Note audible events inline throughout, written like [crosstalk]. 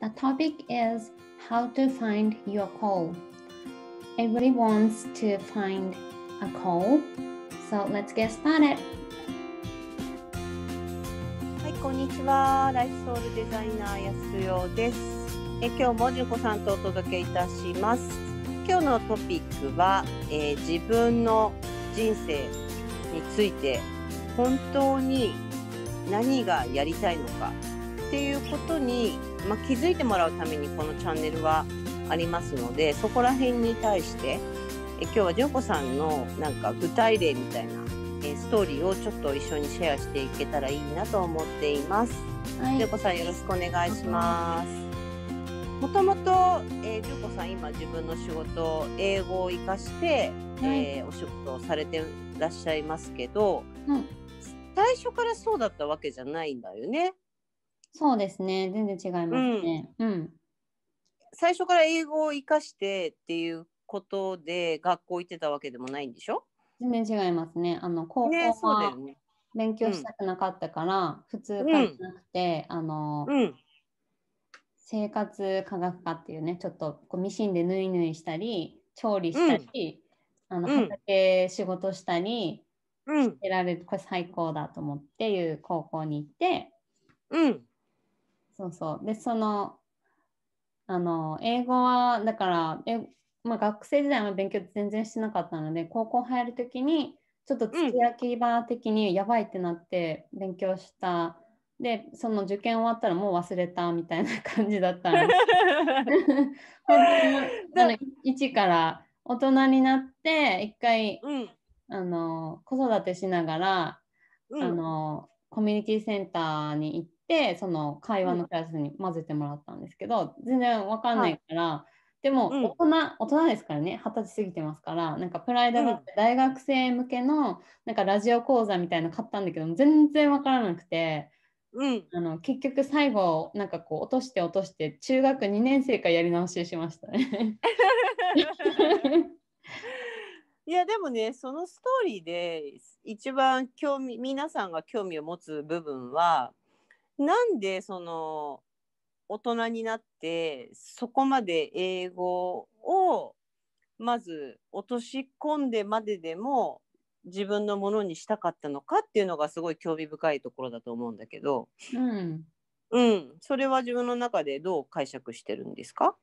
The topic is how to find your call. Everybody wants to find a call, so let's get started. はい、こんにちは。ライフソウルデザイナー安久陽です。え今日も純子さんとお届けいたします。今日のトピックは、えー、自分の人生について本当に何がやりたいのかっていうことにまあ、気づいてもらうためにこのチャンネルはありますのでそこら辺に対してえ今日はジョコさんのなんか具体例みたいなえストーリーをちょっと一緒にシェアしていけたらいいなと思っています。はい、さんよろしくお願いします。もともと、えー、りょさん今自分の仕事英語を生かして、はい、えー、お仕事をされてらっしゃいますけど、最初からそうだったわけじゃないんだよね。そうですね。全然違いますね。うん。うん、最初から英語を生かしてっていうことで学校行ってたわけでもないんでしょ全然違いますね。あの高校は勉強したくなかったから、普通科じゃなくて、うん、あの、うん、生活科学科っていうねちょっとこうミシンで縫い縫いしたり調理したり、あの畑仕事したりしてられる、これ最高だと思っていう高校に行って、うん、そうそう。で、その、あの、英語は、だから、えまあ、学生時代も勉強全然してなかったので、高校入るときに、ちょっと月焼き場的にやばいってなって勉強した。うん、で、その受験終わったらもう忘れたみたいな感じだったので、[laughs] 本当に、一から大人になって、一回、うん、あの、子育てしながら、うん、あの、コミュニティセンターに行って、てその会話のクラスに混ぜてもらったんですけど、全然わかんないから、はい、でも大人、うん、大人ですからね二十歳過ぎてますからなんかプライドがって大学生向けのなんかラジオ講座みたいの買ったんだけど全然わからなくて。うん、あの結局最後なんかこう落として落として中学2年生からやり直ししましたね [laughs] いやでもねそのストーリーで一番興味皆さんが興味を持つ部分はなんでその大人になってそこまで英語をまず落とし込んでまででも自分のものにしたかったのかっていうのがすごい興味深いところだと思うんだけど、うん、うん、それは自分の中でどう解釈してるんですか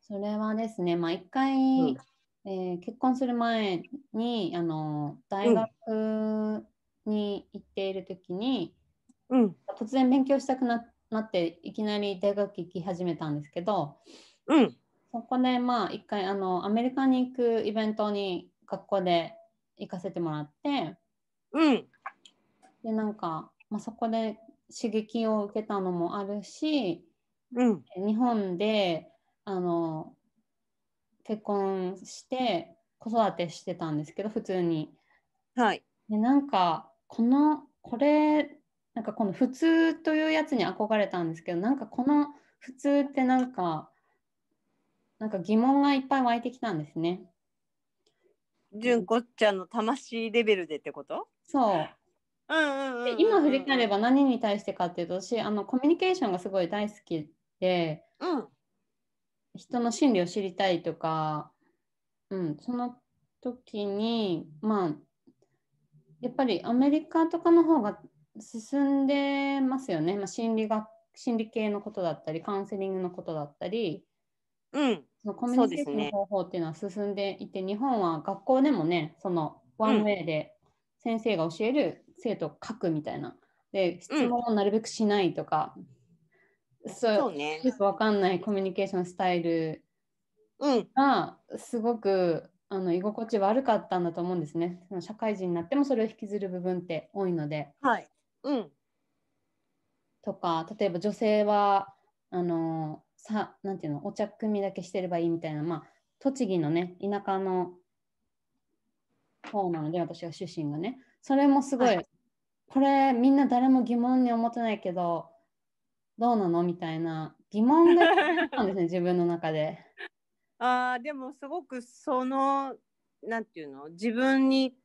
それはですね、まあ、一回、うんえー、結婚する前にあの大学に行っている時に、うん、突然勉強したくななっていきなり大学行き始めたんですけど、うん、そこでまあ一回あのアメリカに行くイベントに学校で行かせてもらって、うん、でなんか、まあ、そこで刺激を受けたのもあるし、うん、日本であの結婚して子育てしてたんですけど普通に。はい、でなんかこのこれなんかこの普通というやつに憧れたんですけどなんかこの普通ってなんかなんか疑問がいっぱい湧いてきたんですね。純子ちゃんの魂レベルでってことそうで今振り返れば何に対してかっていうと私あのコミュニケーションがすごい大好きで、うん、人の心理を知りたいとか、うん、その時にまあやっぱりアメリカとかの方が進んでますよね、まあ、心理学心理系のことだったりカウンセリングのことだったり、うん、そのコミュニケーションの方法っていうのは進んでいて、ね、日本は学校でもねそのワンウェイで先生が教える生徒を書くみたいなで質問をなるべくしないとか、うん、そうねよくわかんないコミュニケーションスタイルがすごく、あの居心地悪かったんだと思うんですねその社会人になってもそれを引きずる部分って多いので。はいうん、とか例えば女性はあのさなんていうのお茶組だけしてればいいみたいな、まあ、栃木のね田舎の方なので私は出身がねそれもすごい、はい、これみんな誰も疑問に思ってないけどどうなのみたいな疑問がんですね [laughs] 自分の中で。あでもすごくそのなんていうの自分に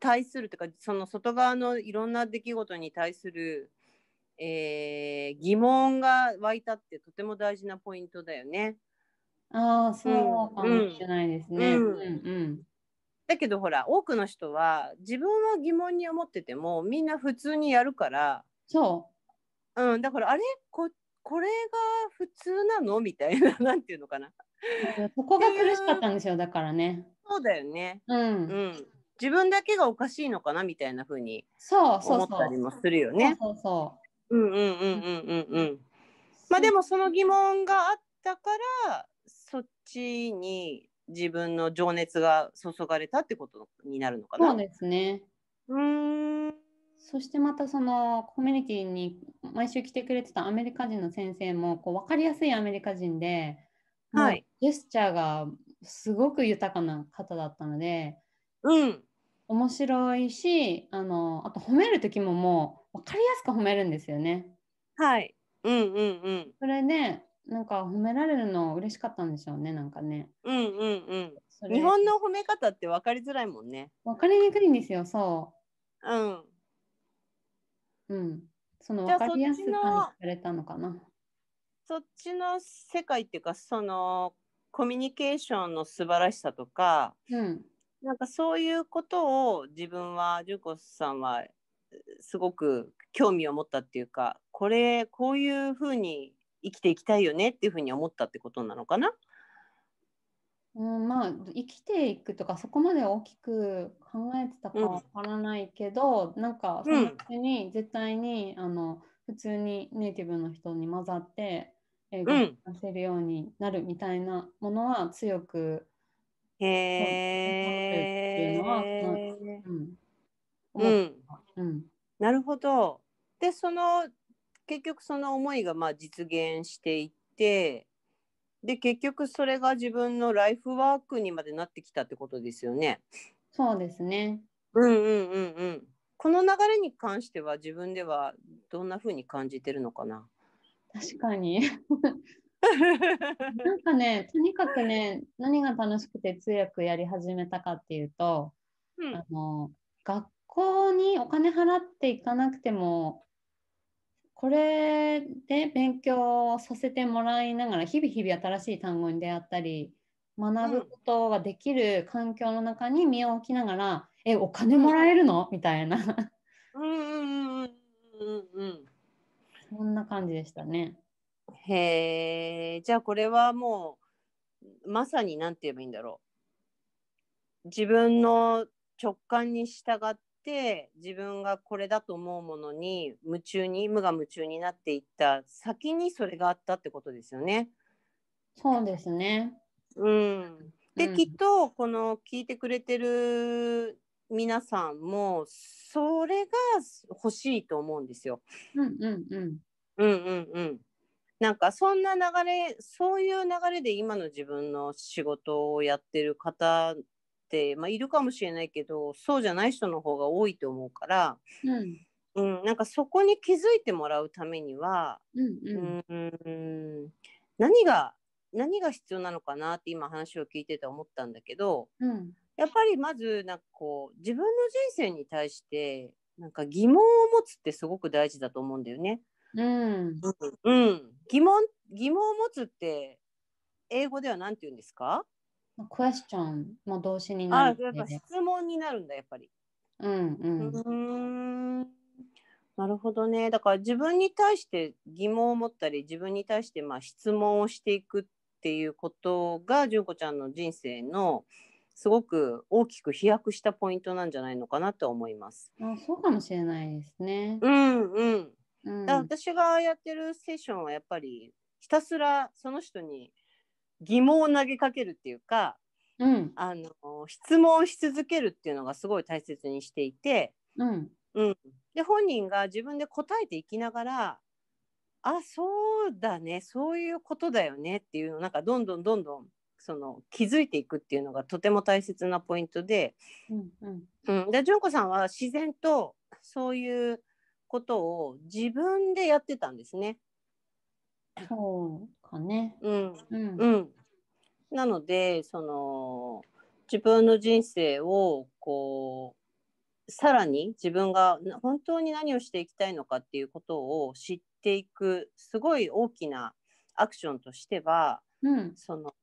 対するというかその外側のいろんな出来事に対する、えー、疑問が湧いたってとても大事なポイントだよね。ああそうかもしれないですね。うんだけどほら多くの人は自分は疑問に思っててもみんな普通にやるからそう、うん、だからあれここれが普通なのみたいな [laughs] なんていうのかな。そこが苦しかったんですよだからね。そうだよね。うん、うん自分だけがおかしいのかなみたいなふうに思ったりもするよね。そうそううんうんうんうんうんまあでもその疑問があったからそっちに自分の情熱が注がれたってことになるのかな。そうですね。うんそしてまたそのコミュニティに毎週来てくれてたアメリカ人の先生もこう分かりやすいアメリカ人で、はい、ジェスチャーがすごく豊かな方だったので、うん、面白いしあのあと褒める時ももう分かりやすく褒めるんですよね。はいうんうんうん、それでなんか褒められるの嬉しかったんでしょうねなんかね。うんうんうん。日本の褒め方って分かりづらいもんね。分かりにくいんですよそう。うん。うん。その分かりやすくされたのかなそっちの世界っていうかそのコミュニケーションの素晴らしさとか、うん、なんかそういうことを自分は純子さんはすごく興味を持ったっていうかこれこういうふうに生きていきたいよねっていうふうに思ったってことなのかなうん、まあ生きていくとかそこまで大きく考えてたかわからないけど、うん、なんかそのに絶対に、うん、あの普通にネイティブの人に混ざって英語を出せるようになるみたいなものは強くへえ。っていうのは、うん。うん。なるほど。で、その、結局その思いがまあ実現していって、で、結局それが自分のライフワークにまでなってきたってことですよね。そうですね。うんうんうんうん。この流れに関しては自分ではどんなふうに感じてるのかな確かになんかねとにかくね何が楽しくて通訳やり始めたかっていうと、うん、あの学校にお金払っていかなくてもこれで勉強させてもらいながら日々日々新しい単語に出会ったり学ぶことができる環境の中に身を置きながら、うん、えお金もらえるのみたいなうんうんうんうんうんそんな感じでしたねへえじゃあこれはもうまさに何て言えばいいんだろう自分の直感に従って自分がこれだと思うものに夢中に無我夢中になっていった先にそれがあったってことですよね。そうですね、うん、で、うん、きっとこの聞いてくれてる皆さんもそれが欲しいと思うんですよ。うんうんうん。うんうんうん。なんかそんな流れそういう流れで今の自分の仕事をやってる方って、まあ、いるかもしれないけどそうじゃない人の方が多いと思うから、うん、うん、なんかそこに気づいてもらうためには、うんうんうん、何が何が必要なのかなって今話を聞いてて思ったんだけど、うん、やっぱりまずなんかこう自分の人生に対してなんか疑問を持つってすごく大事だと思うんだよね。うん、うん、疑問疑問を持つって英語では何て言うんですかクエスチョンも動詞になる質問になるんだやっぱり。うんうんうなるほどね。だから自分に対して疑問を持ったり自分に対してまあ質問をしていくっていうことが純子ちゃんの人生のすごく大きく飛躍したポイントなんじゃないのかなと思います。あそうかもしれないですね。うんうん。うん、私がやってるセッションはやっぱりひたすらその人に疑問を投げかけるっていうか、うん、あの質問し続けるっていうのがすごい大切にしていて、うん、うん、で本人が自分で答えていきながらあそうだねそういうことだよねっていうのをなんかどんどんどんどんその気づいていくっていうのがとても大切なポイントで、うんうんうん、で純子さんは自然とそういうことを自分でやってたんですね。そうかね。うん。うん。うん、なので、その自分の人生をこうさらに自分が本当に何をしていきたいのかっていうことを知っていくすごい大きなアクションとしては、うん、その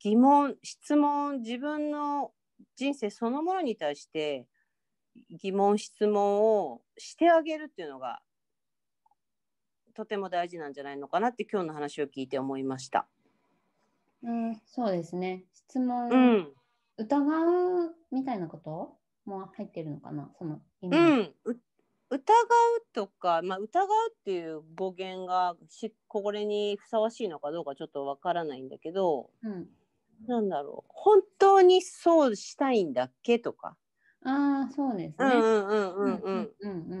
疑問質問自分の人生そのものに対して疑問質問をしてあげるっていうのがとても大事なんじゃないのかなって今日の話を聞いて思いました。うん、そうですね質問、うん、疑うみたいなことも入ってるのかなその、うん、疑うとか、まあ、疑うっていう語源がしこれにふさわしいのかどうかちょっとわからないんだけど、うん、なんだろう本当にそうしたいんだっけとかああ、そうですね。うんうんうんうんうん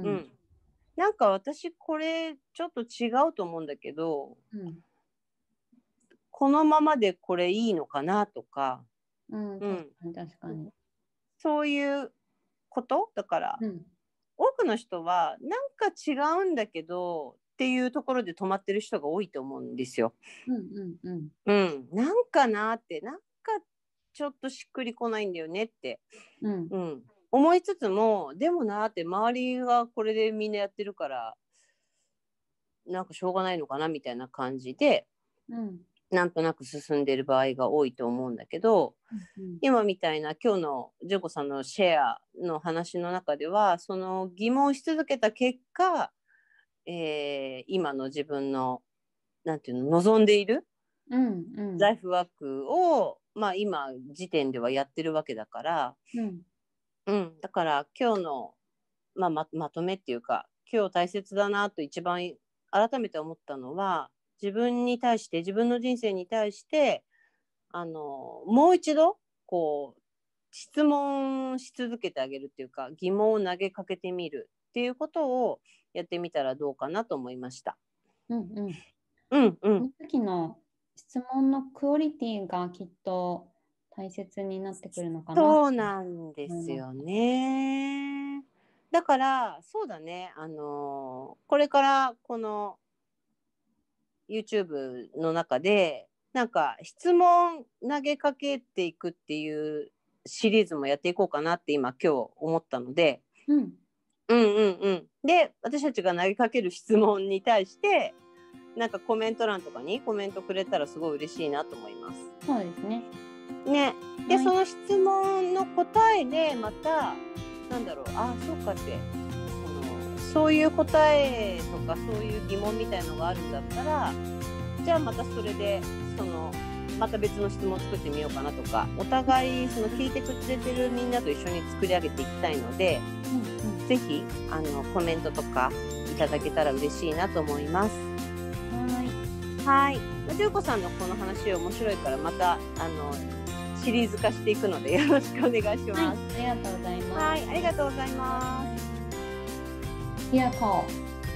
うんなんか私これちょっと違うと思うんだけど、うん、このままでこれいいのかなとか、うん、うん、確かにそういうことだから、うん、多くの人はなんか違うんだけどっていうところで止まってる人が多いと思うんですよ。うんうんうん。うん、なんかなってなんちょっとしっくりこないんだよねって、うん、うん、思いつつもでもなって周りがこれでみんなやってるからなんかしょうがないのかなみたいな感じで、うん、なんとなく進んでる場合が多いと思うんだけど、うん、今みたいな今日のジョコさんのシェアの話の中ではその疑問し続けた結果、えー、今の自分のなんていうの望んでいる、うんうん、ライフワークをまあ、今時点ではやってるわけだから、うん、うん、だから今日の、まあ、ままとめっていうか今日大切だなと一番改めて思ったのは自分に対して自分の人生に対してあのもう一度こう質問し続けてあげるっていうか疑問を投げかけてみるっていうことをやってみたらどうかなと思いました。うん、うん、うんうん、その時の質問のクオリティがきっと大切になってくるのかなそうなんですよね。だからそうだねあのこれからこの YouTube の中でなんか質問投げかけていくっていうシリーズもやっていこうかなって今今日思ったので、うん、うんうんうんで私たちが投げかける質問に対してなんかコメント欄とかにコメントくれたらすごい嬉しいなと思います。そうですね。ね、で、はい、その質問の答えでまたなんだろうああそうかってそのそういう答えとかそういう疑問みたいのがあるんだったらじゃあまたそれでそのまた別の質問を作ってみようかなとかお互いその聞いてくれてるみんなと一緒に作り上げていきたいので、うんうん、ぜひあのコメントとかいただけたら嬉しいなと思います。はい。まじゅうこさんのこの話面白いからまたあのシリーズ化していくのでよろしくお願いします。はい、ありがとうございます。はい、ありがとうございます。Here call.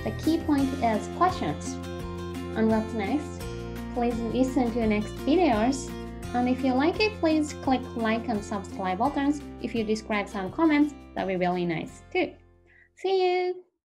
The key point is questions. And what's next? Please listen to next videos. And if you like it, please click like and subscribe buttons. If you describe some comments, that'd be really nice too. See you!